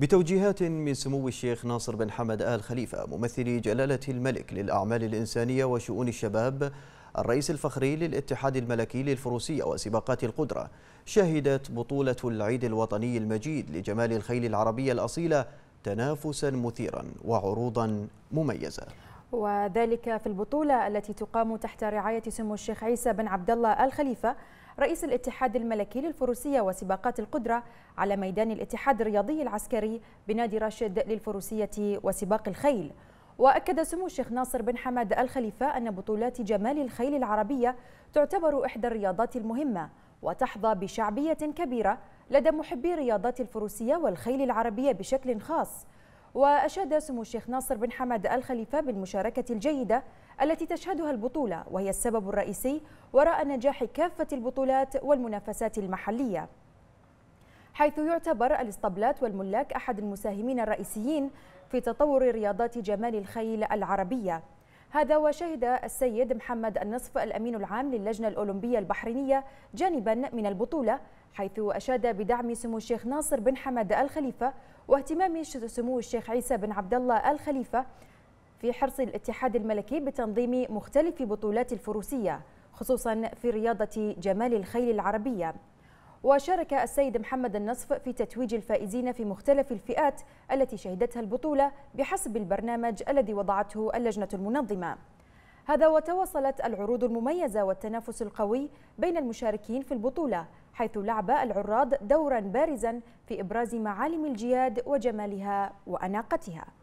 بتوجيهات من سمو الشيخ ناصر بن حمد آل خليفة ممثل جلالة الملك للأعمال الإنسانية وشؤون الشباب الرئيس الفخري للاتحاد الملكي للفروسية وسباقات القدرة شهدت بطولة العيد الوطني المجيد لجمال الخيل العربية الأصيلة تنافسا مثيرا وعروضا مميزة وذلك في البطولة التي تقام تحت رعاية سمو الشيخ عيسى بن عبد الله الخليفة رئيس الاتحاد الملكي للفروسية وسباقات القدرة على ميدان الاتحاد الرياضي العسكري بنادي راشد للفروسية وسباق الخيل وأكد سمو الشيخ ناصر بن حمد الخليفة أن بطولات جمال الخيل العربية تعتبر إحدى الرياضات المهمة وتحظى بشعبية كبيرة لدى محبي رياضات الفروسية والخيل العربية بشكل خاص وأشاد سمو الشيخ ناصر بن حمد الخليفة بالمشاركة الجيدة التي تشهدها البطولة وهي السبب الرئيسي وراء نجاح كافة البطولات والمنافسات المحلية حيث يعتبر الاسطبلات والملاك أحد المساهمين الرئيسيين في تطور رياضات جمال الخيل العربية هذا وشهد السيد محمد النصف الأمين العام للجنة الأولمبية البحرينية جانبا من البطولة حيث أشاد بدعم سمو الشيخ ناصر بن حمد الخليفة واهتمام سمو الشيخ عيسى بن عبد الله الخليفة في حرص الاتحاد الملكي بتنظيم مختلف بطولات الفروسية خصوصا في رياضة جمال الخيل العربية وشارك السيد محمد النصف في تتويج الفائزين في مختلف الفئات التي شهدتها البطولة بحسب البرنامج الذي وضعته اللجنة المنظمة هذا وتواصلت العروض المميزة والتنافس القوي بين المشاركين في البطولة حيث لعب العراض دورا بارزا في إبراز معالم الجياد وجمالها وأناقتها